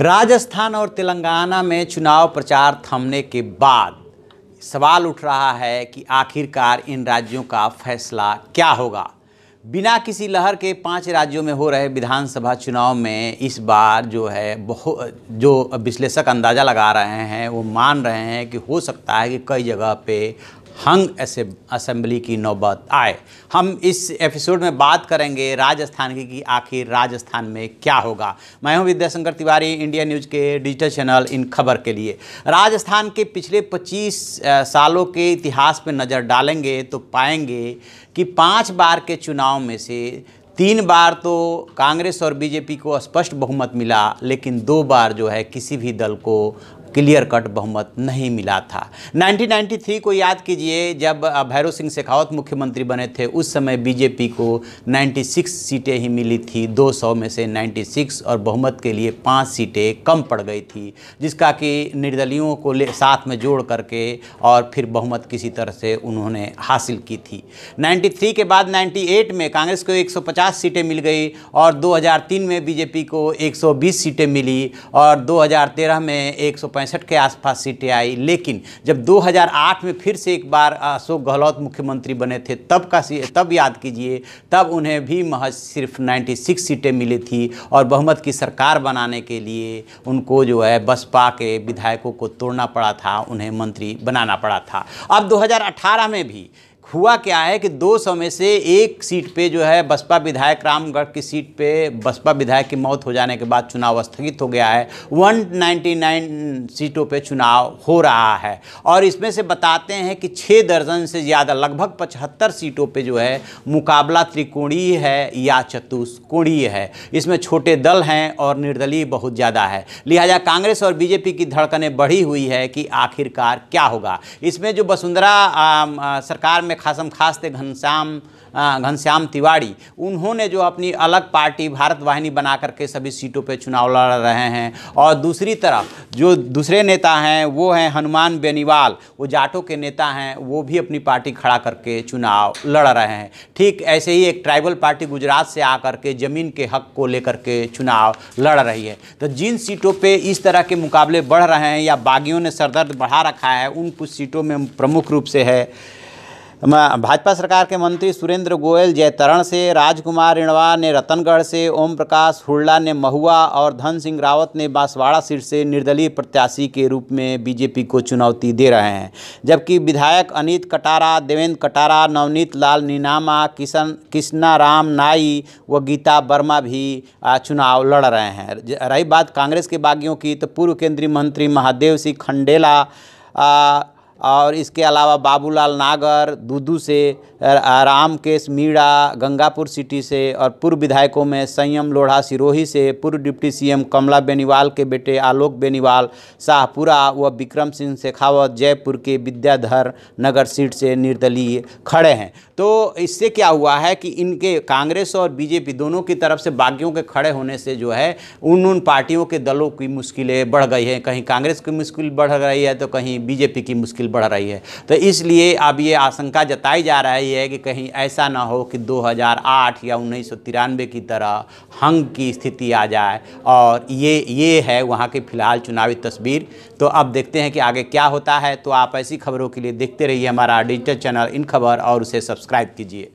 राजस्थान और तेलंगाना में चुनाव प्रचार थमने के बाद सवाल उठ रहा है कि आखिरकार इन राज्यों का फैसला क्या होगा बिना किसी लहर के पांच राज्यों में हो रहे विधानसभा चुनाव में इस बार जो है बहुत जो विश्लेषक अंदाज़ा लगा रहे हैं वो मान रहे हैं कि हो सकता है कि कई जगह पे हंग असेंबली की नौबत आए हम इस एपिसोड में बात करेंगे राजस्थान की कि आखिर राजस्थान में क्या होगा मैं हूं विद्याशंकर तिवारी इंडिया न्यूज़ के डिजिटल चैनल इन खबर के लिए राजस्थान के पिछले 25 सालों के इतिहास पर नज़र डालेंगे तो पाएंगे कि पांच बार के चुनाव में से तीन बार तो कांग्रेस और बीजेपी को स्पष्ट बहुमत मिला लेकिन दो बार जो है किसी भी दल को क्लियर कट बहुमत नहीं मिला था 1993 को याद कीजिए जब भैरव सिंह शेखावत मुख्यमंत्री बने थे उस समय बीजेपी को 96 सीटें ही मिली थी 200 में से 96 और बहुमत के लिए पाँच सीटें कम पड़ गई थी जिसका कि निर्दलियों को ले साथ में जोड़ करके और फिर बहुमत किसी तरह से उन्होंने हासिल की थी 93 के बाद 98 में कांग्रेस को 150 सीटें मिल गई और 2003 में बीजेपी को 120 सीटें मिली और 2013 में एक पैंसठ के आसपास सीटें आई लेकिन जब 2008 में फिर से एक बार अशोक गहलोत मुख्यमंत्री बने थे तब का तब याद कीजिए तब उन्हें भी महज सिर्फ 96 सीटें मिली थी और बहुमत की सरकार बनाने के लिए उनको जो है बसपा के विधायकों को तोड़ना पड़ा था उन्हें मंत्री बनाना पड़ा था अब दो में भी हुआ क्या है कि 200 में से एक सीट पे जो है बसपा विधायक रामगढ़ की सीट पे बसपा विधायक की मौत हो जाने के बाद चुनाव स्थगित हो गया है 199 सीटों पे चुनाव हो रहा है और इसमें से बताते हैं कि छः दर्जन से ज़्यादा लगभग पचहत्तर सीटों पे जो है मुकाबला त्रिकोणीय है या चतुष्कोणीय है इसमें छोटे दल हैं और निर्दलीय बहुत ज़्यादा है लिहाजा कांग्रेस और बीजेपी की धड़कने बढ़ी हुई है कि आखिरकार क्या होगा इसमें जो वसुंधरा सरकार में में खासम खास थे घनश्याम घनश्याम तिवाड़ी उन्होंने जो अपनी अलग पार्टी भारत वाहिनी बना करके सभी सीटों पे चुनाव लड़ रहे हैं और दूसरी तरफ जो दूसरे नेता हैं वो हैं हनुमान बेनीवाल वो जाटों के नेता हैं वो भी अपनी पार्टी खड़ा करके चुनाव लड़ रहे हैं ठीक ऐसे ही एक ट्राइबल पार्टी गुजरात से आकर के ज़मीन के हक को लेकर के चुनाव लड़ रही है तो जिन सीटों पर इस तरह के मुकाबले बढ़ रहे हैं या बागियों ने सरदर्द बढ़ा रखा है उन कुछ सीटों में प्रमुख रूप से है भाजपा सरकार के मंत्री सुरेंद्र गोयल जयतरण से राजकुमार रिणवा ने रतनगढ़ से ओम प्रकाश हुडला ने महुआ और धन सिंह रावत ने बांसवाड़ा सीट से निर्दलीय प्रत्याशी के रूप में बीजेपी को चुनौती दे रहे हैं जबकि विधायक अनित कटारा देवेंद्र कटारा नवनीत लाल नीनामा किशन कृष्णा राम नाई व गीता वर्मा भी चुनाव लड़ रहे हैं रही बात कांग्रेस के बागियों की तो पूर्व केंद्रीय मंत्री महादेव सिंह खंडेला और इसके अलावा बाबूलाल नागर दूदू से रामकेश मीणा गंगापुर सिटी से और पूर्व विधायकों में संयम लोढ़ा सिरोही से पूर्व डिप्टी सीएम कमला बेनीवाल के बेटे आलोक बेनीवाल शाहपुरा व विक्रम सिंह शेखावत जयपुर के विद्याधर नगर सीट से निर्दलीय खड़े हैं तो इससे क्या हुआ है कि इनके कांग्रेस और बीजेपी दोनों की तरफ से बागियों के खड़े होने से जो है उन उन पार्टियों के दलों की मुश्किलें बढ़ गई हैं कहीं कांग्रेस की मुश्किल बढ़ रही है तो कहीं बीजेपी की मुश्किल मुश्किल बढ़ रही है तो इसलिए अब ये आशंका जताई जा रही है कि कहीं ऐसा ना हो कि 2008 या उन्नीस की तरह हंग की स्थिति आ जाए और ये ये है वहाँ की फ़िलहाल चुनावी तस्वीर तो अब देखते हैं कि आगे क्या होता है तो आप ऐसी खबरों के लिए देखते रहिए हमारा डिजिटल चैनल इन खबर और उसे सब्सक्राइब कीजिए